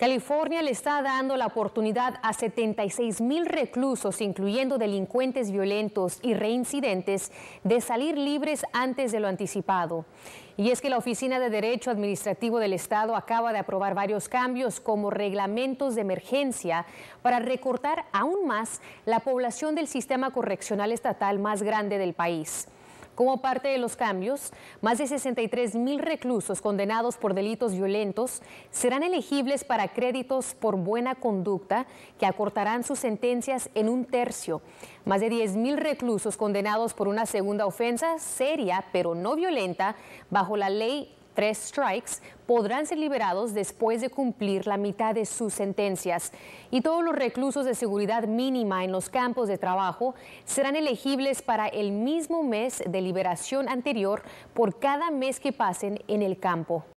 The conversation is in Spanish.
California le está dando la oportunidad a 76 mil reclusos, incluyendo delincuentes violentos y reincidentes, de salir libres antes de lo anticipado. Y es que la Oficina de Derecho Administrativo del Estado acaba de aprobar varios cambios como reglamentos de emergencia para recortar aún más la población del sistema correccional estatal más grande del país. Como parte de los cambios, más de 63 mil reclusos condenados por delitos violentos serán elegibles para créditos por buena conducta que acortarán sus sentencias en un tercio. Más de 10 mil reclusos condenados por una segunda ofensa seria pero no violenta bajo la ley tres strikes podrán ser liberados después de cumplir la mitad de sus sentencias. Y todos los reclusos de seguridad mínima en los campos de trabajo serán elegibles para el mismo mes de liberación anterior por cada mes que pasen en el campo.